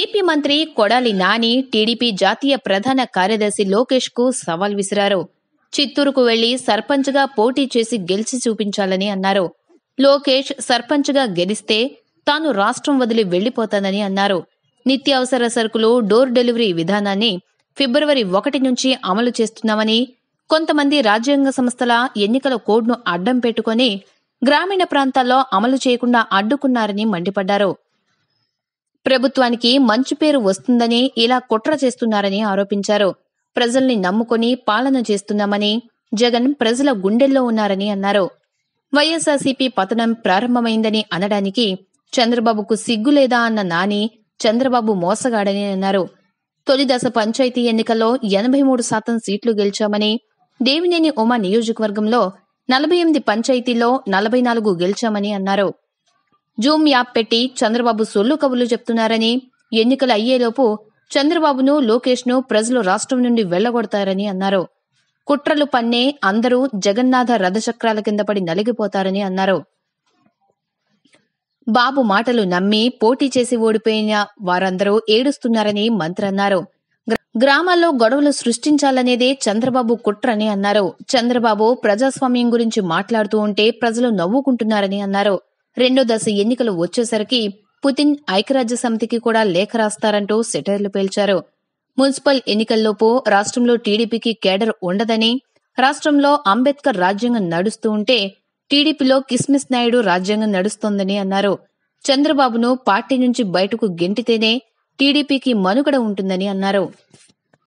AP మంత్రి Kodali Nani TDP జాతీయ ప్రధాన కార్యదర్శి లోకేష్ కు సవాల్ విసిరారు చిత్తూరుకు వెళ్లి సర్పంచ్గా పోటీ చేసి గెలిచి చూపించాలని అన్నారు లోకేష్ సర్పంచ్గా గెలిస్తే తాను రాష్ట్రం వదిలి వెళ్లిపోతానని అన్నారు నిత్యావసర సరుకులు డోర్ డెలివరీ విధానాన్ని ఫిబ్రవరి ఒకటి నుంచి అమలు చేస్తున్నామని కొంతమంది రాజ్యాంగ సంస్థల ఎన్నికల కోడ్ను అడ్డం పెట్టుకుని గ్రామీణ ప్రాంతాల్లో అమలు చేయకుండా అడ్డుకున్నారని మండిపడ్డారు ప్రభుత్వానికి మంచి పేరు వస్తుందని ఇలా కుట్ర చేస్తున్నారని ఆరోపించారు ప్రజల్ని నమ్ముకొని పాలన చేస్తున్నామని జగన్ ప్రజల గుండెల్లో ఉన్నారని అన్నారు వైఎస్ఆర్సీపీ పతనం ప్రారంభమైందని అనడానికి చంద్రబాబుకు సిగ్గులేదా అన్న నాని చంద్రబాబు మోసగాడని అన్నారు తొలి దశ పంచాయతీ ఎన్నికల్లో ఎనభై మూడు శాతం సీట్లు గెలిచామని దేవినేని ఉమా నియోజకవర్గంలో నలభై ఎనిమిది పంచాయతీలో నలభై నాలుగు గెలిచామని అన్నారు జూమ్ యాప్ పెట్టి చంద్రబాబు సొల్లు కబుర్లు చెప్తున్నారని ఎన్నికలు అయ్యేలోపు చంద్రబాబును లోకేష్ను ప్రజలు రాష్ట్రం నుండి వెళ్లగొడతారని అన్నారు కుట్రలు పన్నే అందరూ జగన్నాథ రథచక్రాల కింద పడి నలిగిపోతారని అన్నారు బాబు మాటలు నమ్మి పోటీ చేసి ఓడిపోయిన వారందరూ ఏడుస్తున్నారని మంత్రి అన్నారు గ్రామాల్లో గొడవలు సృష్టించాలనేదే చంద్రబాబు కుట్రని అన్నారు చంద్రబాబు ప్రజాస్వామ్యం గురించి మాట్లాడుతూ ఉంటే ప్రజలు నవ్వుకుంటున్నారని అన్నారు రెండో దశ ఎన్నికలు వచ్చేసరికి పుతిన్ ఐక్యరాజ్య సమితికి కూడా లేఖ రాస్తారంటూ సెటర్లు పేల్చారు మున్సిపల్ ఎన్నికల్లోపు రాష్ట్రంలో టీడీపీకి కేడర్ ఉండదని రాష్ట్రంలో అంబేద్కర్ రాజ్యాంగం నడుస్తూ ఉంటే టీడీపీలో కిస్మిస్ నాయుడు రాజ్యాంగం నడుస్తోందని అన్నారు చంద్రబాబును పార్టీ నుంచి బయటకు గెంటితేనే టీడీపీకి మనుగడ ఉంటుందని అన్నారు